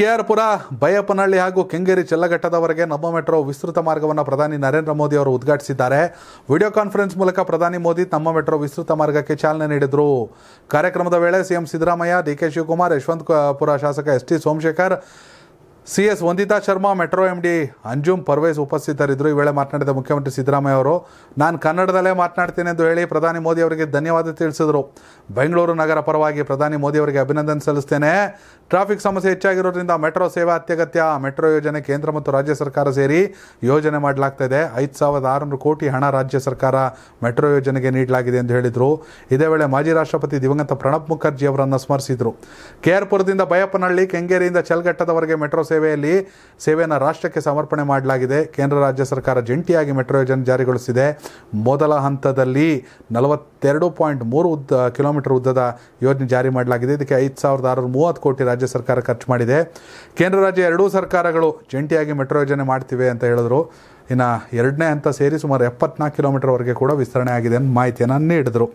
ಕೆಆರ್ಪುರ ಬೈಯಪ್ಪನಹಳ್ಳಿ ಹಾಗೂ ಕೆಂಗೇರಿ ಚೆಲ್ಲಘಟ್ಟದವರೆಗೆ ನಮ್ಮ ಮೆಟ್ರೋ ವಿಸ್ತೃತ ಮಾರ್ಗವನ್ನು ಪ್ರಧಾನಿ ನರೇಂದ್ರ ಮೋದಿ ಅವರು ಉದ್ಘಾಟಿಸಿದ್ದಾರೆ ವಿಡಿಯೋ ಕಾನ್ಫರೆನ್ಸ್ ಮೂಲಕ ಪ್ರಧಾನಿ ಮೋದಿ ನಮ್ಮ ಮೆಟ್ರೋ ವಿಸ್ತೃತ ಮಾರ್ಗಕ್ಕೆ ಚಾಲನೆ ನೀಡಿದರು ಕಾರ್ಯಕ್ರಮದ ವೇಳೆ ಸಿಎಂ ಸಿದ್ದರಾಮಯ್ಯ ಡಿಕೆ ಶಿವಕುಮಾರ್ ಯಶವಂತಪುರ ಶಾಸಕ S T Somashekar C S Vandita Sharma metro M D Anjum Parvez ಉಪಸ್ಥಿತರಿದ್ದರು ಈ ವೇಳೆ ಮಾತನಾಡಿದ ಮುಖ್ಯಮಂತ್ರಿ ಸಿದ್ದರಾಮಯ್ಯ ಅವರು ನಾನು ಕನ್ನಡದಲ್ಲೇ ಮಾತನಾಡ್ತೇನೆ ಎಂದು ಹೇಳಿ ಪ್ರಧಾನಿ ಮೋದಿ ಅವರಿಗೆ ಧನ್ಯವಾದ ತಿಳಿಸಿದರು ಬೆಂಗಳೂರು ನಗರ ಪರವಾಗಿ ಪ್ರಧಾನಿ ಮೋದಿ ಅವರಿಗೆ ಅಭಿನಂದನೆ ಸಲ್ಲಿಸ್ತೇನೆ ಟ್ರಾಫಿಕ್ ಸಮಸ್ಯೆ ಹೆಚ್ಚಾಗಿರೋದ್ರಿಂದ ಮೆಟ್ರೋ ಸೇವೆ ಅತ್ಯಗತ್ಯ ಮೆಟ್ರೋ ಯೋಜನೆ ಕೇಂದ್ರ ಮತ್ತು ರಾಜ್ಯ ಸರ್ಕಾರ ಸೇರಿ ಯೋಜನೆ ಮಾಡಲಾಗ್ತಾ ಇದೆ ಐದು ಸಾವಿರದ ಆರುನೂರು ಕೋಟಿ ಹಣ ರಾಜ್ಯ ಸರ್ಕಾರ ಮೆಟ್ರೋ ಯೋಜನೆಗೆ ನೀಡಲಾಗಿದೆ ಎಂದು ಹೇಳಿದರು ಇದೇ ವೇಳೆ ಮಾಜಿ ರಾಷ್ಟ್ರಪತಿ ದಿವಂಗತ ಪ್ರಣಬ್ ಮುಖರ್ಜಿ ಅವರನ್ನು ಸ್ಮರಿಸಿದರು ಕೆಆರ್ಪುರದಿಂದ ಬಯಪ್ಪನಹಳ್ಳಿ ಕೆಂಗೇರಿಯಿಂದ ಚಲ್ಘಟ್ಟದವರೆಗೆ ಮೆಟ್ರೋ ಸೇವೆಯಲ್ಲಿ ಸೇವೆಯನ್ನು ರಾಷ್ಟ್ರಕ್ಕೆ ಸಮರ್ಪಣೆ ಮಾಡಲಾಗಿದೆ ಕೇಂದ್ರ ರಾಜ್ಯ ಸರ್ಕಾರ ಜಂಟಿಯಾಗಿ ಮೆಟ್ರೋ ಯೋಜನೆ ಜಾರಿಗೊಳಿಸಿದೆ ಮೊದಲ ಹಂತದಲ್ಲಿ ನಲವತ್ತೆರಡು ಪಾಯಿಂಟ್ ಮೂರು ಉದ್ದ ಕಿಲೋಮೀಟರ್ ಉದ್ದದ ಯೋಜನೆ ಜಾರಿ ಮಾಡಲಾಗಿದೆ ಇದಕ್ಕೆ ಐದು ಸಾವಿರದ ಆರುನೂರ ಮೂವತ್ತು ಕೋಟಿ ರಾಜ್ಯ ಸರ್ಕಾರ ಖರ್ಚು ಮಾಡಿದೆ ಕೇಂದ್ರ ರಾಜ್ಯ ಎರಡೂ ಸರ್ಕಾರಗಳು ಜಂಟಿಯಾಗಿ ಮೆಟ್ರೋ ಯೋಜನೆ ಮಾಡ್ತಿವೆ ಅಂತ ಹೇಳಿದ್ರು ಇನ್ನು ಎರಡನೇ ಹಂತ ಸೇರಿ ಸುಮಾರು ಎಪ್ಪತ್ನಾಲ್ಕು ಕಿಲೋಮೀಟರ್ವರೆಗೆ ಕೂಡ ವಿಸ್ತರಣೆ ಆಗಿದೆ ಅಂತ ಮಾಹಿತಿಯನ್ನು ನೀಡಿದರು